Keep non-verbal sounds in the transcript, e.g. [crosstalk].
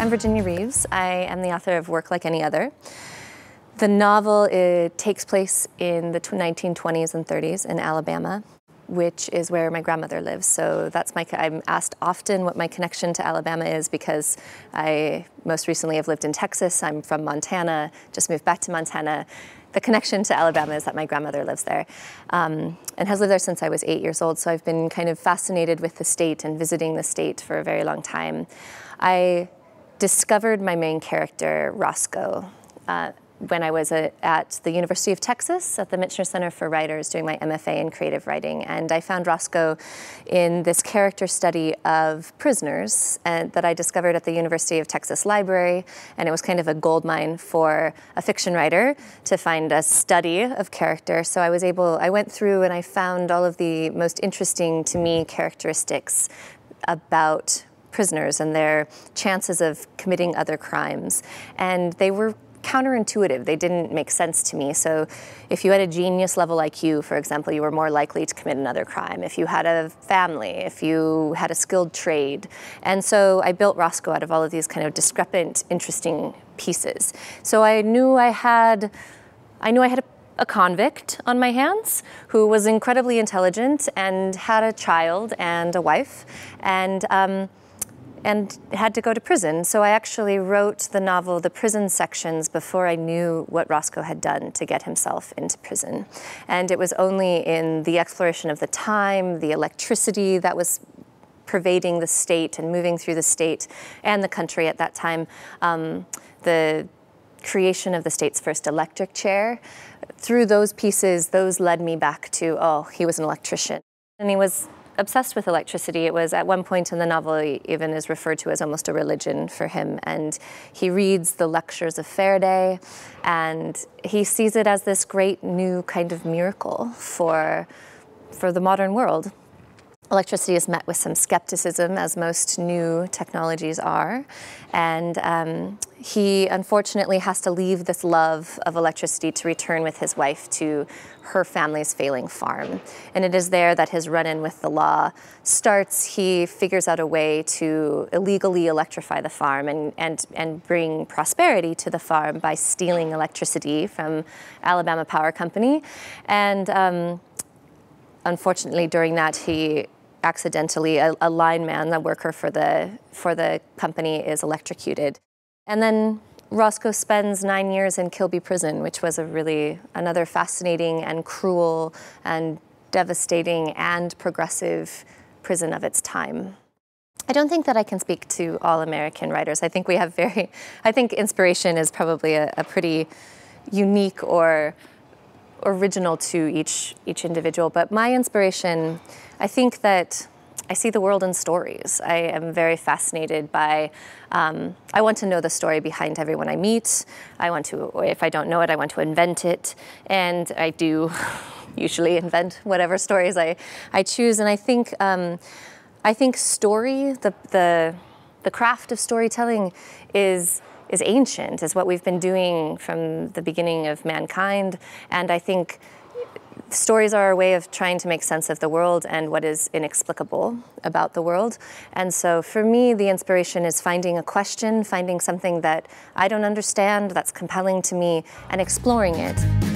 I'm Virginia Reeves. I am the author of Work Like Any Other. The novel takes place in the 1920s and 30s in Alabama, which is where my grandmother lives. So that's my. I'm asked often what my connection to Alabama is because I most recently have lived in Texas. I'm from Montana. Just moved back to Montana. The connection to Alabama is that my grandmother lives there um, and has lived there since I was eight years old. So I've been kind of fascinated with the state and visiting the state for a very long time. I discovered my main character, Roscoe, uh, when I was a, at the University of Texas at the Mitchner Center for Writers doing my MFA in creative writing. And I found Roscoe in this character study of prisoners and, uh, that I discovered at the University of Texas Library. And it was kind of a goldmine for a fiction writer to find a study of character. So I was able, I went through and I found all of the most interesting to me characteristics about prisoners and their chances of committing other crimes. And they were counterintuitive. They didn't make sense to me. So, if you had a genius level IQ, for example, you were more likely to commit another crime. If you had a family, if you had a skilled trade. And so, I built Roscoe out of all of these kind of discrepant, interesting pieces. So, I knew I had. I knew I had a a convict on my hands who was incredibly intelligent and had a child and a wife. And um, and had to go to prison. So I actually wrote the novel The Prison Sections before I knew what Roscoe had done to get himself into prison. And it was only in the exploration of the time, the electricity that was pervading the state and moving through the state and the country at that time, um, the creation of the state's first electric chair. Through those pieces, those led me back to, oh, he was an electrician. And he was obsessed with electricity. It was at one point in the novel even is referred to as almost a religion for him. And he reads the lectures of Faraday and he sees it as this great new kind of miracle for, for the modern world electricity is met with some skepticism, as most new technologies are. And um, he unfortunately has to leave this love of electricity to return with his wife to her family's failing farm. And it is there that his run in with the law starts. He figures out a way to illegally electrify the farm and, and, and bring prosperity to the farm by stealing electricity from Alabama Power Company. And um, unfortunately, during that, he accidentally a, a line man, worker for the for the company, is electrocuted, and then Roscoe spends nine years in Kilby Prison, which was a really another fascinating and cruel and devastating and progressive prison of its time. I don't think that I can speak to all American writers. I think we have very, I think inspiration is probably a, a pretty unique or original to each each individual. But my inspiration, I think that I see the world in stories. I am very fascinated by. Um, I want to know the story behind everyone I meet. I want to, if I don't know it, I want to invent it, and I do [laughs] usually invent whatever stories I I choose. And I think um, I think story the the the craft of storytelling is is ancient, is what we've been doing from the beginning of mankind. And I think stories are a way of trying to make sense of the world and what is inexplicable about the world. And so for me, the inspiration is finding a question, finding something that I don't understand, that's compelling to me, and exploring it.